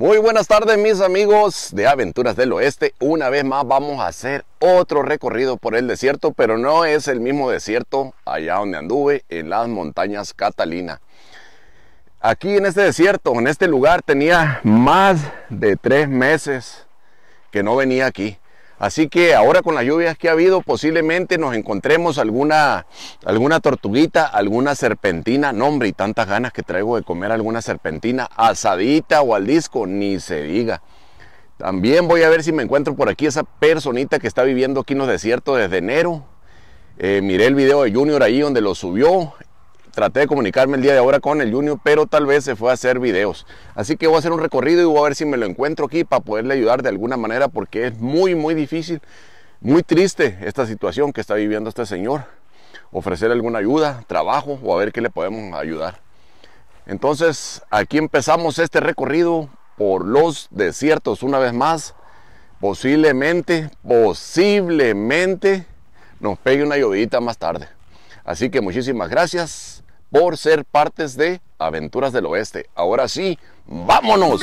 Muy buenas tardes mis amigos de Aventuras del Oeste. Una vez más vamos a hacer otro recorrido por el desierto, pero no es el mismo desierto allá donde anduve, en las montañas Catalina. Aquí en este desierto, en este lugar, tenía más de tres meses que no venía aquí. Así que ahora con las lluvias que ha habido, posiblemente nos encontremos alguna, alguna tortuguita, alguna serpentina. No, hombre, y tantas ganas que traigo de comer alguna serpentina asadita o al disco, ni se diga. También voy a ver si me encuentro por aquí esa personita que está viviendo aquí en los desiertos desde enero. Eh, miré el video de Junior ahí donde lo subió. Traté de comunicarme el día de ahora con el Junior, pero tal vez se fue a hacer videos. Así que voy a hacer un recorrido y voy a ver si me lo encuentro aquí para poderle ayudar de alguna manera porque es muy, muy difícil, muy triste esta situación que está viviendo este señor. Ofrecer alguna ayuda, trabajo o a ver qué le podemos ayudar. Entonces, aquí empezamos este recorrido por los desiertos una vez más. Posiblemente, posiblemente nos pegue una llovidita más tarde. Así que muchísimas gracias por ser partes de Aventuras del Oeste. Ahora sí, vámonos.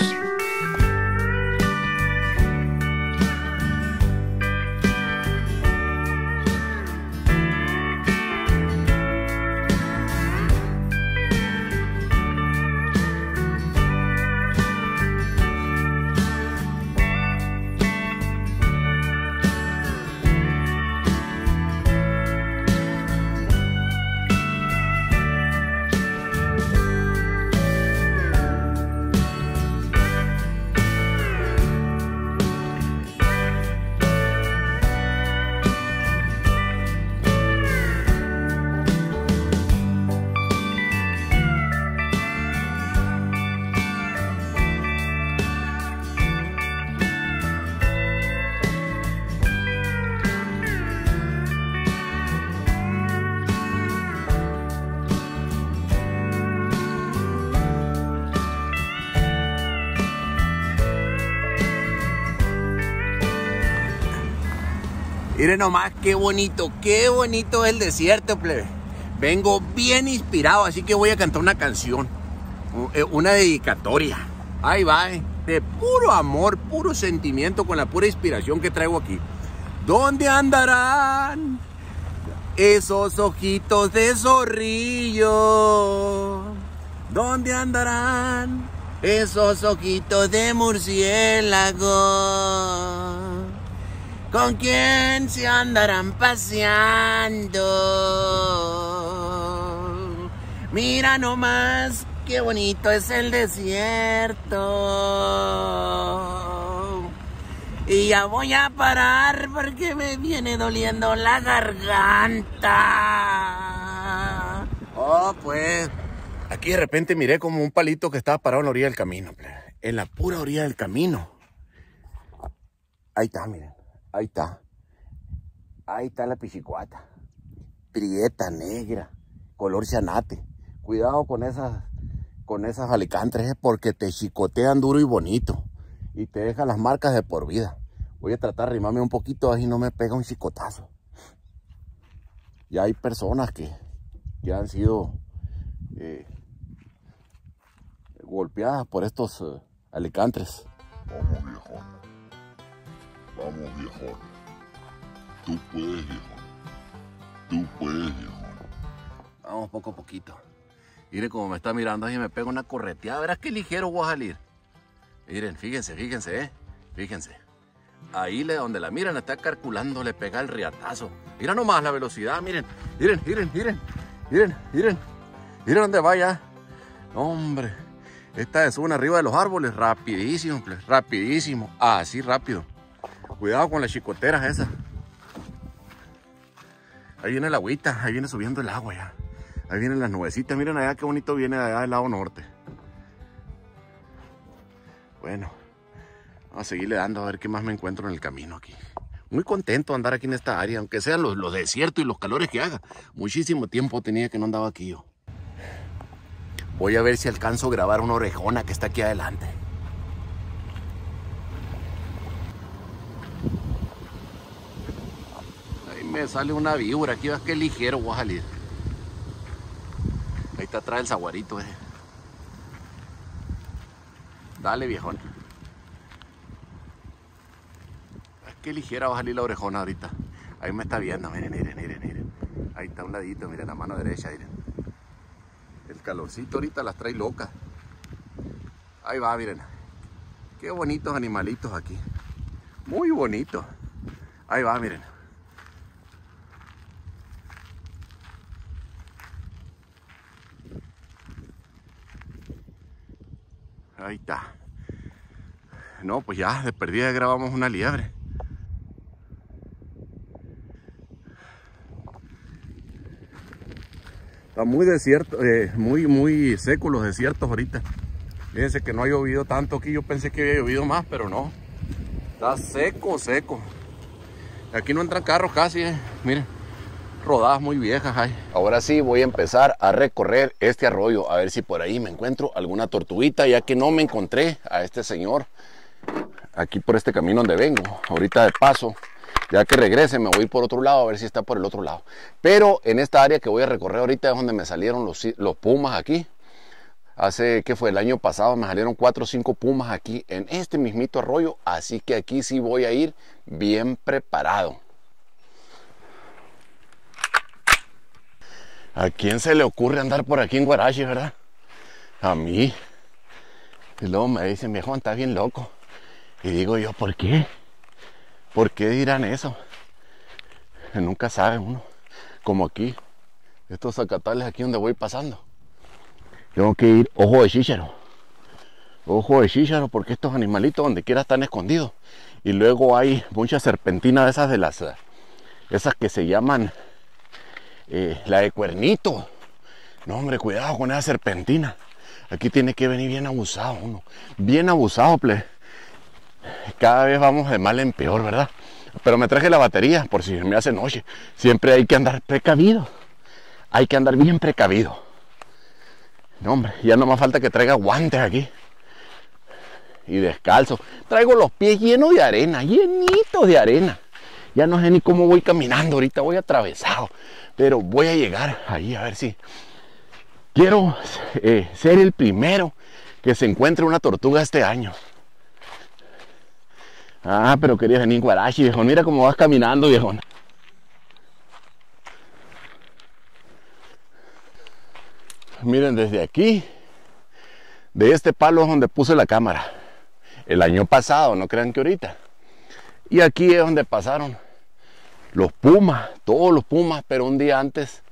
Miren nomás qué bonito, qué bonito es el desierto, plebe. Vengo bien inspirado, así que voy a cantar una canción, eh, una dedicatoria. Ahí va, eh, de puro amor, puro sentimiento, con la pura inspiración que traigo aquí. ¿Dónde andarán esos ojitos de zorrillo? ¿Dónde andarán esos ojitos de murciélago? ¿Con quién se andarán paseando? Mira nomás qué bonito es el desierto. Y ya voy a parar porque me viene doliendo la garganta. Oh, pues. Aquí de repente miré como un palito que estaba parado en la orilla del camino. En la pura orilla del camino. Ahí está, miren. Ahí está. Ahí está la pichicuata. Prieta, negra, color chanate. Cuidado con esas, con esas alicantres eh, porque te chicotean duro y bonito. Y te dejan las marcas de por vida. Voy a tratar de rimarme un poquito así no me pega un chicotazo. Ya hay personas que ya han sido eh, golpeadas por estos alicantes eh, alicantres. Vamos, viejo, Tú puedes, viejo, Tú puedes, viejo, Vamos poco a poquito. Miren cómo me está mirando y me pega una correteada. Verás qué ligero voy a salir. Miren, fíjense, fíjense, ¿eh? Fíjense. Ahí donde la miran está calculando, le pega el riatazo. Mira nomás la velocidad, miren, miren, miren, miren, miren, miren. Miren dónde vaya. Hombre, esta es una arriba de los árboles, rapidísimo, pues, rapidísimo, así ah, rápido. Cuidado con las chicoteras esas. Ahí viene la agüita, ahí viene subiendo el agua ya. Ahí vienen las nubecitas, miren allá qué bonito viene allá del lado norte. Bueno, vamos a seguirle dando a ver qué más me encuentro en el camino aquí. Muy contento de andar aquí en esta área, aunque sean los, los desiertos y los calores que haga. Muchísimo tiempo tenía que no andaba aquí yo. Voy a ver si alcanzo a grabar una orejona que está aquí adelante. me sale una víbora. Aquí vas que ligero voy a salir. Ahí está atrás el zaguarito. Eh. Dale, viejón. Es que ligera va a salir la orejona ahorita. Ahí me está viendo, miren, miren, miren, miren. Ahí está un ladito, miren, la mano derecha, miren. El calorcito ahorita las trae locas. Ahí va, miren. Qué bonitos animalitos aquí. Muy bonitos. Ahí va, miren. Ahí está. No, pues ya, de perdida grabamos una liebre. Está muy desierto, eh, muy, muy seco los desiertos ahorita. Fíjense que no ha llovido tanto aquí. Yo pensé que había llovido más, pero no. Está seco, seco. Aquí no entran carros casi, eh. Miren rodadas muy viejas hay. Ahora sí voy a empezar a recorrer este arroyo, a ver si por ahí me encuentro alguna tortuguita, ya que no me encontré a este señor aquí por este camino donde vengo. Ahorita de paso, ya que regrese me voy a ir por otro lado a ver si está por el otro lado. Pero en esta área que voy a recorrer ahorita es donde me salieron los, los pumas aquí. Hace que fue el año pasado me salieron 4 o 5 pumas aquí en este mismito arroyo, así que aquí sí voy a ir bien preparado. ¿A quién se le ocurre andar por aquí en Guarachi, verdad? A mí. Y luego me dicen, viejo, está bien loco. Y digo yo, ¿por qué? ¿Por qué dirán eso? nunca sabe uno. Como aquí, estos acatales aquí donde voy pasando. Tengo que ir ojo de chícharo. Ojo de chícharo porque estos animalitos donde quiera están escondidos. Y luego hay muchas serpentinas de esas de las... Esas que se llaman eh, la de cuernito. No, hombre, cuidado con esa serpentina. Aquí tiene que venir bien abusado uno. Bien abusado, ple. Cada vez vamos de mal en peor, ¿verdad? Pero me traje la batería por si me hace noche. Siempre hay que andar precavido. Hay que andar bien precavido. No, hombre, ya no más falta que traiga guantes aquí. Y descalzo. Traigo los pies llenos de arena, llenitos de arena. Ya no sé ni cómo voy caminando, ahorita voy atravesado, pero voy a llegar ahí a ver si quiero eh, ser el primero que se encuentre una tortuga este año. Ah, pero quería venir Guarachi, viejo. Mira cómo vas caminando, viejo. Miren, desde aquí, de este palo es donde puse la cámara. El año pasado, no crean que ahorita. Y aquí es donde pasaron los Pumas, todos los Pumas, pero un día antes,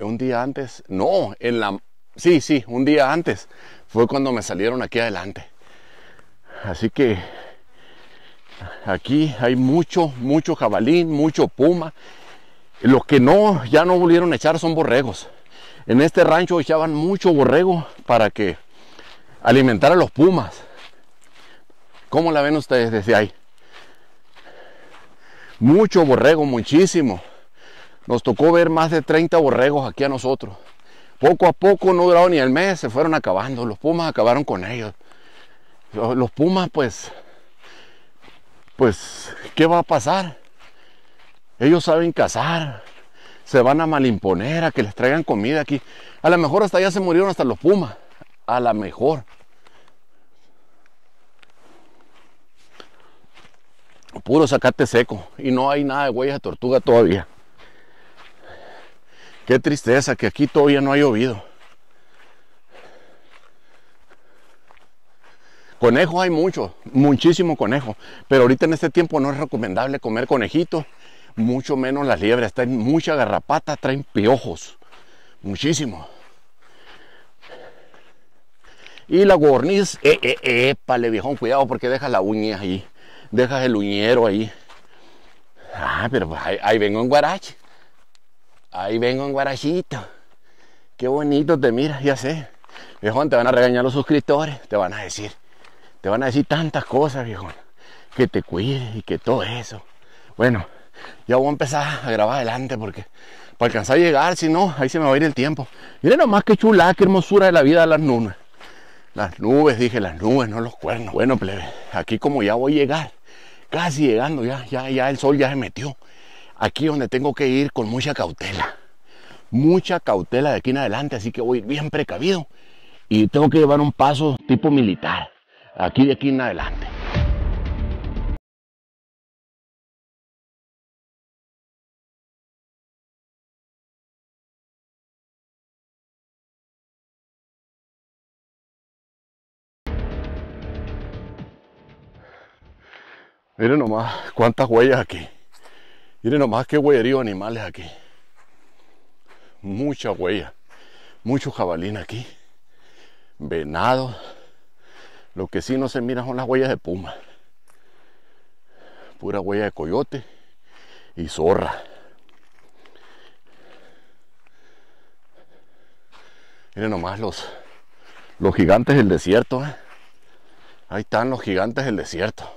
un día antes, no, en la, sí, sí, un día antes fue cuando me salieron aquí adelante. Así que aquí hay mucho, mucho jabalín, mucho puma. Los que no, ya no volvieron a echar son borregos. En este rancho echaban mucho borrego para que alimentara a los pumas. ¿Cómo la ven ustedes desde ahí? mucho borrego, muchísimo. Nos tocó ver más de 30 borregos aquí a nosotros. Poco a poco, no duró ni el mes, se fueron acabando. Los pumas acabaron con ellos. Los pumas, pues, pues, ¿qué va a pasar? Ellos saben cazar, se van a malimponer a que les traigan comida aquí. A lo mejor hasta ya se murieron hasta los pumas. A lo mejor. puro sacate seco y no hay nada de huellas de tortuga todavía. Qué tristeza que aquí todavía no ha llovido. Conejos hay muchos, muchísimo conejo, pero ahorita en este tiempo no es recomendable comer conejito mucho menos las liebres, en mucha garrapata, traen piojos, muchísimo. Y la guarniz eh, eh, eh, viejón, cuidado porque deja la uña ahí dejas el uñero ahí. Ah, pero pues, ahí, vengo en guarache. Ahí vengo en guarachito. Qué bonito te miras, ya sé. viejo te van a regañar los suscriptores, te van a decir. Te van a decir tantas cosas, viejón. Que te cuides y que todo eso. Bueno, ya voy a empezar a grabar adelante porque para alcanzar a llegar, si no, ahí se me va a ir el tiempo. Mira nomás qué chula, qué hermosura de la vida las nubes. Las nubes, dije, las nubes, no los cuernos. Bueno, plebe, aquí como ya voy a llegar, casi llegando, ya, ya, ya el sol ya se metió. Aquí donde tengo que ir con mucha cautela. Mucha cautela de aquí en adelante, así que voy bien precavido. Y tengo que llevar un paso tipo militar, aquí de aquí en adelante. Miren nomás cuántas huellas aquí. Miren nomás qué huellerío animales aquí. Mucha huella. Mucho jabalín aquí. Venado. Lo que sí no se mira son las huellas de puma. Pura huella de coyote y zorra. Miren nomás los, los gigantes del desierto. ¿eh? Ahí están los gigantes del desierto.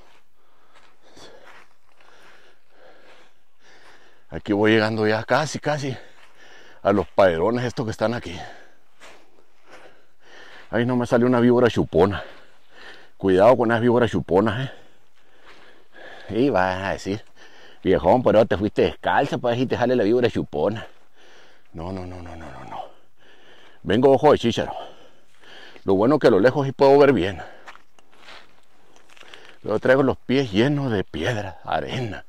Aquí voy llegando ya casi, casi a los padrones estos que están aquí. Ahí no me sale una víbora chupona. Cuidado con las víboras chuponas, ¿eh? Y vas a decir, viejón, pero te fuiste descalza para pues, te jale la víbora chupona. No, no, no, no, no, no, no. Vengo ojo de chícharo. Lo bueno que a lo lejos y puedo ver bien. Lo traigo los pies llenos de piedra, arena.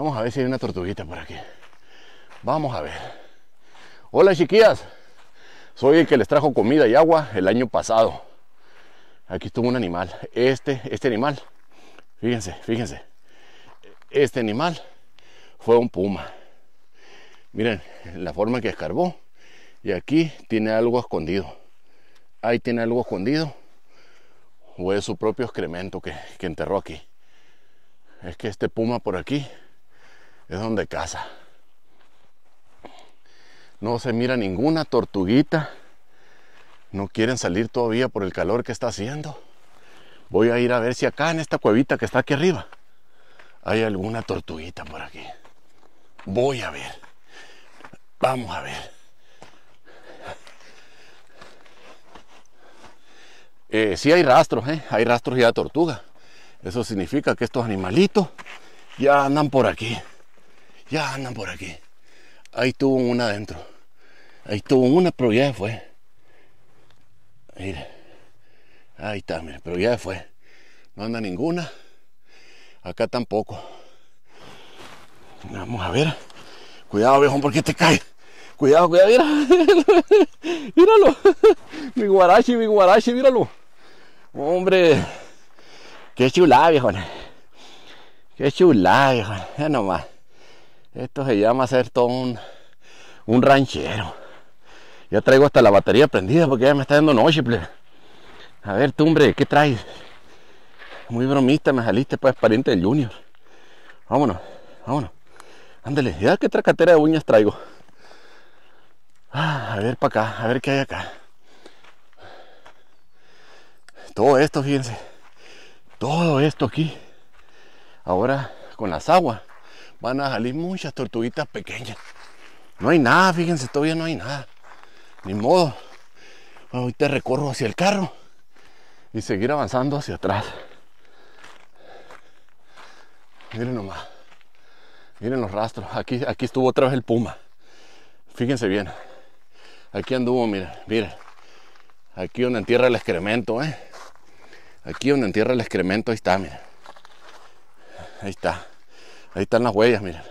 Vamos a ver si hay una tortuguita por aquí. Vamos a ver. Hola chiquillas. Soy el que les trajo comida y agua el año pasado. Aquí estuvo un animal. Este, este animal. Fíjense, fíjense. Este animal fue un puma. Miren la forma en que escarbó. Y aquí tiene algo escondido. Ahí tiene algo escondido. O es su propio excremento que, que enterró aquí. Es que este puma por aquí es donde caza. No se mira ninguna tortuguita. No quieren salir todavía por el calor que está haciendo. Voy a ir a ver si acá en esta cuevita que está aquí arriba hay alguna tortuguita por aquí. Voy a ver. Vamos a ver. Eh, si hay rastros, eh. hay rastros ya de tortuga. Eso significa que estos animalitos ya andan por aquí. Ya andan por aquí. Ahí tuvo una adentro. Ahí tuvo una, pero ya fue. Mire. Ahí está, pero ya fue. No anda ninguna. Acá tampoco. Vamos a ver. Cuidado, viejo, porque te cae. Cuidado, cuidado, mira. míralo. Mi guarachi, mi guarachi, míralo. Hombre. Qué chulada, viejo. Qué chulada, viejo. Ya nomás. Esto se llama ser todo un, ranchero. Ya traigo hasta la batería prendida porque ya me está dando noche, A ver, hombre, ¿qué traes? Muy bromista, me saliste pues pariente del Junior. Vámonos, vámonos. Ándale, ya qué tracatera de uñas traigo. Ah, a ver para acá, a ver qué hay acá. Todo esto, fíjense. Todo esto aquí. Ahora con las aguas van a salir muchas tortuguitas pequeñas. No hay nada, fíjense, todavía no hay nada. Ni modo. Ahorita recorro hacia el carro y seguir avanzando hacia atrás. Miren nomás. Miren los rastros. Aquí, aquí estuvo otra vez el puma. Fíjense bien. Aquí anduvo, miren, miren. Aquí donde entierra el excremento, ¿eh? Aquí donde entierra el excremento, ahí está, miren. Ahí está. Ahí están las huellas, miren.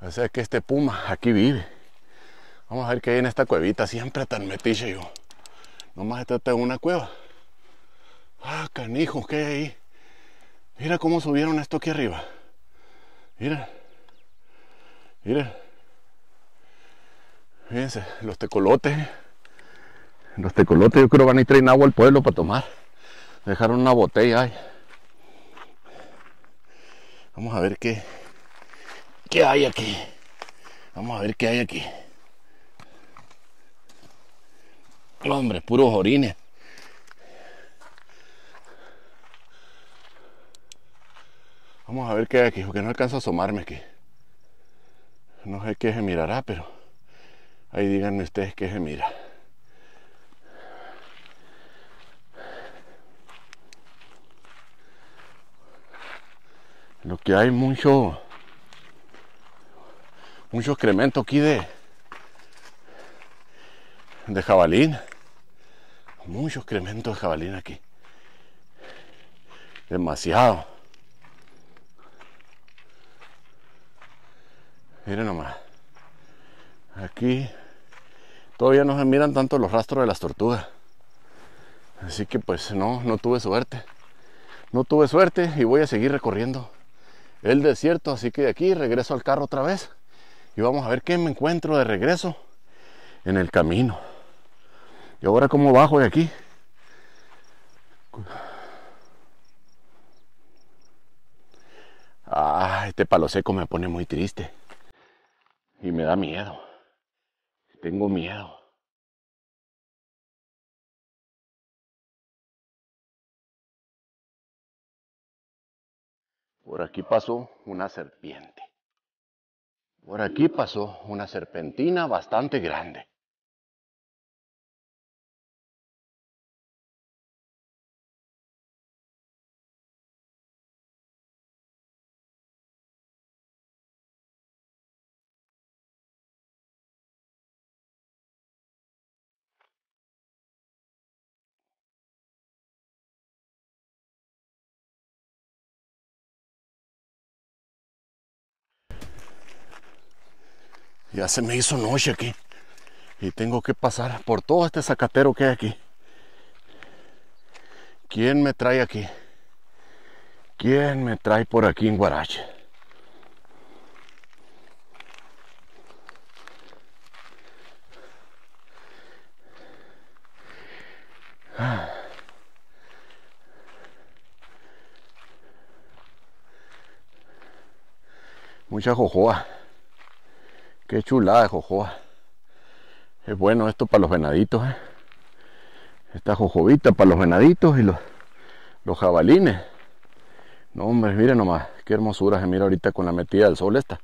O sea que este puma aquí vive. Vamos a ver qué hay en esta cuevita, siempre tan metiche yo. Nomás está trata una cueva. Ah, canijos, ¿qué hay ahí? Mira cómo subieron esto aquí arriba. Mira. Mira. Fíjense, los tecolotes. Los tecolotes yo creo que van a ir traen agua al pueblo para tomar. Dejaron una botella ahí. Vamos a ver qué, qué hay aquí. Vamos a ver qué hay aquí. Hombre, puros orines. Vamos a ver qué hay aquí, porque no alcanza a asomarme aquí. No sé qué se mirará, pero ahí díganme ustedes qué se mira. lo que hay mucho mucho excremento aquí de de jabalín mucho excremento de jabalín aquí demasiado miren nomás aquí todavía no se miran tanto los rastros de las tortugas así que pues no no tuve suerte no tuve suerte y voy a seguir recorriendo el desierto. Así que de aquí regreso al carro otra vez y vamos a ver qué me encuentro de regreso en el camino. Y ahora cómo bajo de aquí. Ah, este palo seco me pone muy triste. Y me da miedo. Tengo miedo. Por aquí pasó una serpiente. Por aquí pasó una serpentina bastante grande. Ya se me hizo noche aquí. Y tengo que pasar por todo este zacatero que hay aquí. ¿Quién me trae aquí? ¿Quién me trae por aquí en Guarache? Mucha jojoa. Qué chulada jojoa. Es bueno esto para los venaditos. ¿eh? Esta jojobita para los venaditos y los, los jabalines. No, hombre, miren nomás. Qué hermosura se mira ahorita con la metida del sol esta.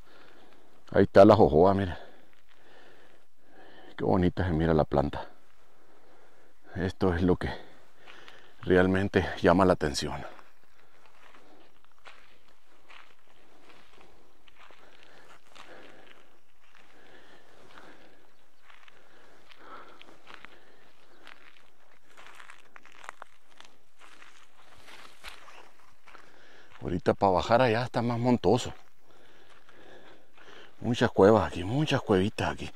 Ahí está la jojoa, miren. Qué bonita se mira la planta. Esto es lo que realmente llama la atención. para bajar allá está más montoso. Muchas cuevas aquí, muchas cuevitas aquí.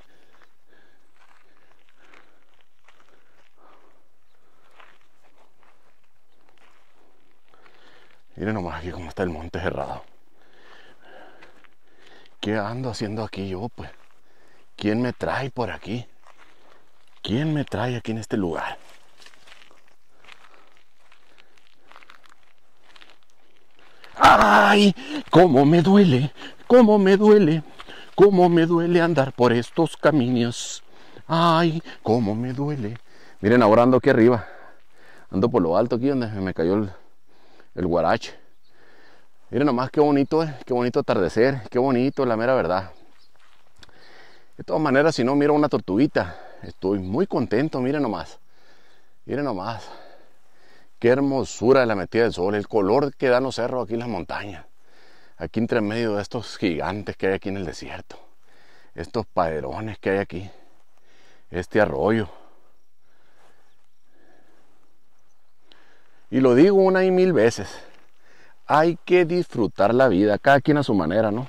Miren nomás aquí como está el monte cerrado. ¿Qué ando haciendo aquí yo, pues? ¿Quién me trae por aquí? ¿Quién me trae aquí en este lugar? ¡Ay! ¡Cómo me duele! ¡Cómo me duele! ¡Cómo me duele andar por estos caminos! ¡Ay! ¡Cómo me duele! Miren, ahora ando aquí arriba. Ando por lo alto aquí donde me cayó el, el guarache. Miren nomás qué bonito, eh, qué bonito atardecer, qué bonito, la mera verdad. De todas maneras, si no miro una tortuguita, estoy muy contento, miren nomás. Miren nomás. Qué hermosura de la metida del sol, el color que dan los cerros aquí en las montañas, aquí entre medio de estos gigantes que hay aquí en el desierto, estos padrones que hay aquí, este arroyo. Y lo digo una y mil veces, hay que disfrutar la vida, cada quien a su manera, ¿no?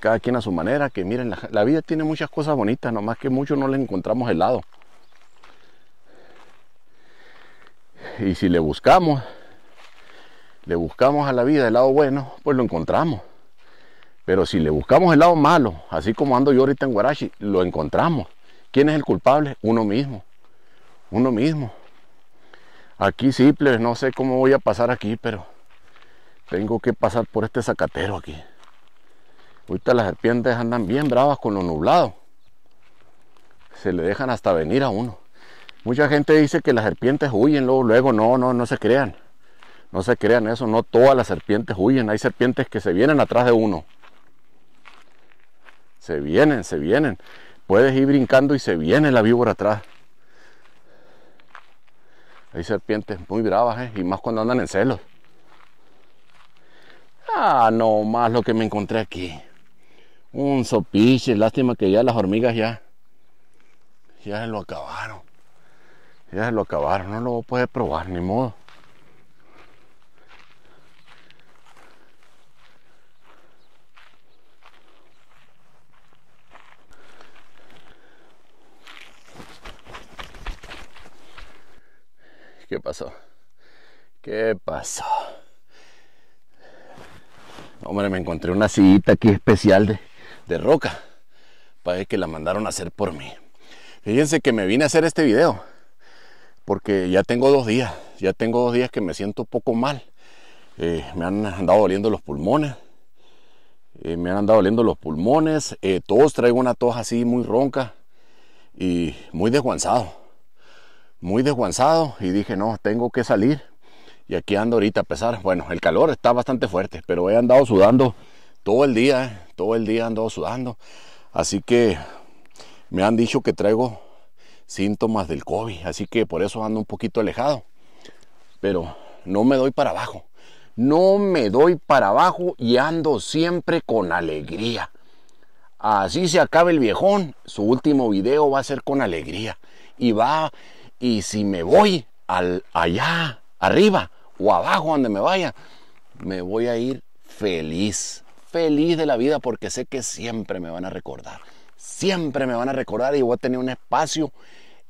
Cada quien a su manera, que miren, la, vida tiene muchas cosas bonitas, nomás que muchos no le encontramos helado lado. Y si le buscamos, le buscamos a la vida el lado bueno, pues lo encontramos. Pero si le buscamos el lado malo, así como ando yo ahorita en Guarachi, lo encontramos. ¿Quién es el culpable? Uno mismo. Uno mismo. Aquí simple, no sé cómo voy a pasar aquí, pero tengo que pasar por este zacatero aquí. Ahorita las serpientes andan bien bravas con lo nublado. Se le dejan hasta venir a uno. Mucha gente dice que las serpientes huyen, luego, luego no, no, no se crean. No se crean eso, no todas las serpientes huyen. Hay serpientes que se vienen atrás de uno. Se vienen, se vienen. Puedes ir brincando y se viene la víbora atrás. Hay serpientes muy bravas, ¿eh? y más cuando andan en celos. Ah, no más lo que me encontré aquí. Un sopiche, lástima que ya las hormigas ya, ya lo acabaron. Ya lo acabaron, no lo voy probar, ni modo. ¿Qué pasó? ¿Qué pasó? Hombre, me encontré una sillita aquí especial de, de roca. Parece que la mandaron a hacer por mí. Fíjense que me vine a hacer este video porque ya tengo dos días, ya tengo dos días que me siento poco mal. Eh, me han andado doliendo los pulmones, eh, me han andado doliendo los pulmones, eh, todos traigo una tos así muy ronca y muy desguanzado, muy desguanzado y dije no, tengo que salir y aquí ando ahorita a pesar, bueno, el calor está bastante fuerte, pero he andado sudando todo el día, todo el día ando andado sudando, así que me han dicho que traigo síntomas del COVID, así que por eso ando un poquito alejado. Pero no me doy para abajo, no me doy para abajo y ando siempre con alegría. Así se acaba el viejón, su último video va a ser con alegría. Y va, y si me voy al, allá, arriba o abajo donde me vaya, me voy a ir feliz, feliz de la vida porque sé que siempre me van a recordar siempre me van a recordar y voy a tener un espacio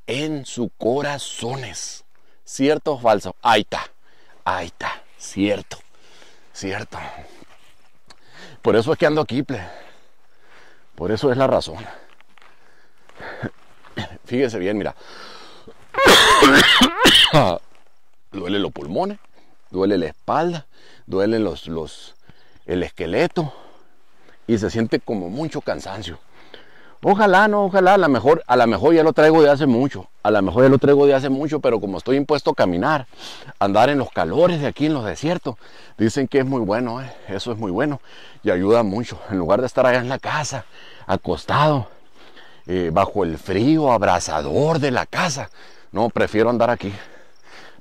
en sus corazones. ¿Cierto o falso? Ahí está, ahí está, cierto, cierto. Por eso es que ando aquí, ple. por eso es la razón. Fíjese bien, mira. duele los pulmones, duele la espalda, duele los, los, el esqueleto y se siente como mucho cansancio. Ojalá, no, ojalá, a lo mejor, a lo mejor ya lo traigo de hace mucho, a lo mejor ya lo traigo de hace mucho, pero como estoy impuesto a caminar, andar en los calores de aquí en los desiertos, dicen que es muy bueno, eh, eso es muy bueno y ayuda mucho. En lugar de estar allá en la casa, acostado, eh, bajo el frío abrasador de la casa, no, prefiero andar aquí.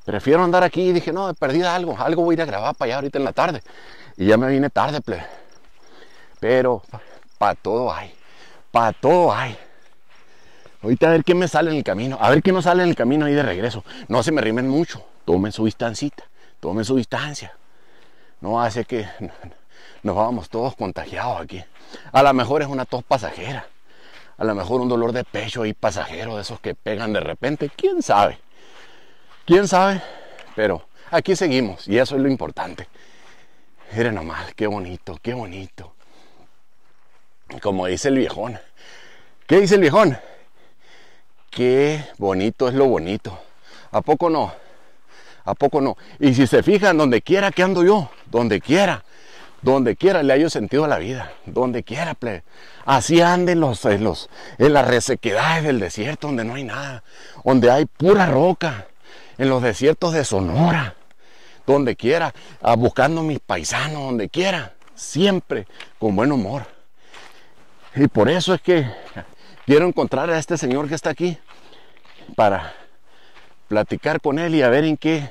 Prefiero andar aquí y dije, no, he perdido algo, algo voy a ir a grabar para allá ahorita en la tarde. Y ya me vine tarde, Pero para todo hay para todo hay. Ahorita a ver qué me sale en el camino. A ver qué no sale en el camino ahí de regreso. No se me rimen mucho. Tomen su distancita. Tomen su distancia. No hace que nos vamos todos contagiados aquí. A lo mejor es una tos pasajera. A lo mejor un dolor de pecho ahí pasajero de esos que pegan de repente. ¿Quién sabe? ¿Quién sabe? Pero aquí seguimos y eso es lo importante. Miren nomás, qué bonito, qué bonito como dice el viejón. ¿Qué dice el viejón? Qué bonito es lo bonito. ¿A poco no? ¿A poco no? Y si se fijan, donde quiera que ando yo, donde quiera, donde quiera le haya sentido a la vida, donde quiera, Así anden los, eh, los, en las resequedades del desierto, donde no hay nada, donde hay pura roca, en los desiertos de Sonora, donde quiera, buscando mis paisanos, donde quiera, siempre con buen humor y por eso es que quiero encontrar a este señor que está aquí para platicar con él y a ver en qué,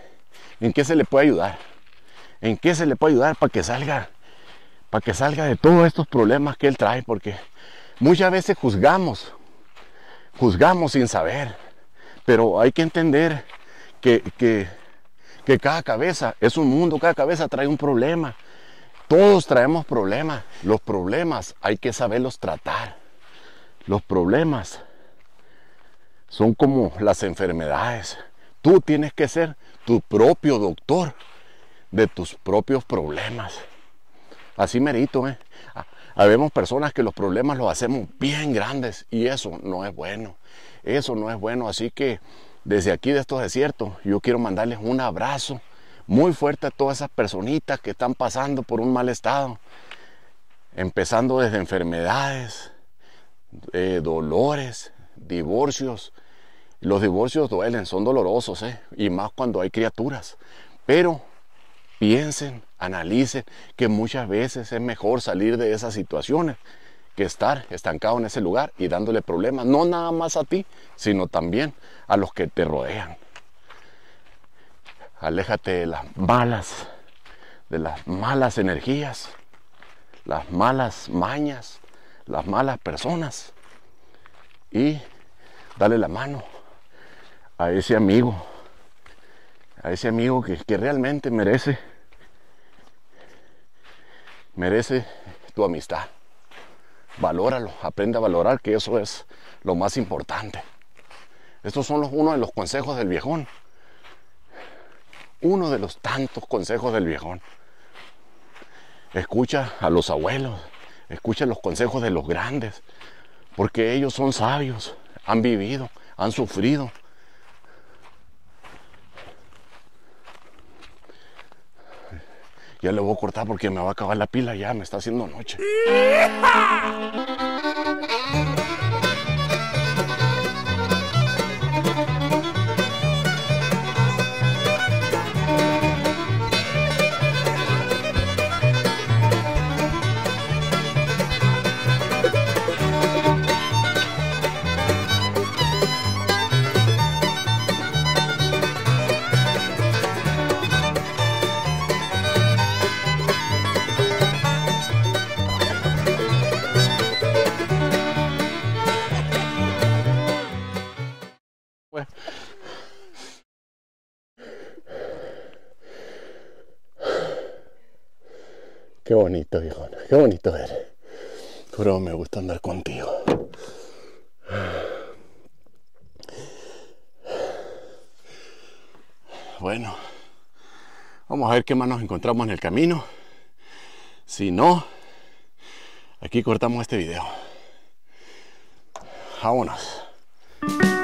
en qué se le puede ayudar. En qué se le puede ayudar para que salga, para que salga de todos estos problemas que él trae, porque muchas veces juzgamos, juzgamos sin saber, pero hay que entender que, que, que cada cabeza es un mundo, cada cabeza trae un problema, todos traemos problemas. Los problemas hay que saberlos tratar. Los problemas son como las enfermedades. Tú tienes que ser tu propio doctor de tus propios problemas. Así merito, ¿eh? Ah, habemos personas que los problemas los hacemos bien grandes y eso no es bueno. Eso no es bueno. Así que desde aquí de estos desiertos yo quiero mandarles un abrazo muy fuerte a todas esas personitas que están pasando por un mal estado, empezando desde enfermedades, eh, dolores, divorcios. Los divorcios duelen, son dolorosos, eh, y más cuando hay criaturas. Pero piensen, analicen que muchas veces es mejor salir de esas situaciones que estar estancado en ese lugar y dándole problemas, no nada más a ti, sino también a los que te rodean. Aléjate de las malas, de las malas energías, las malas mañas, las malas personas. Y dale la mano a ese amigo, a ese amigo que, realmente merece, merece tu amistad. Valóralo, aprende a valorar que eso es lo más importante. Estos son uno de los consejos del viejón uno de los tantos consejos del viejón. Escucha a los abuelos, escucha los consejos de los grandes, porque ellos son sabios, han vivido, han sufrido. Ya le voy a cortar porque me va a acabar la pila ya, me está haciendo noche. Qué bonito, hijo. Qué bonito eres. Pero me gusta andar contigo. Bueno, vamos a ver qué más nos encontramos en el camino. Si no, aquí cortamos este video. Vámonos.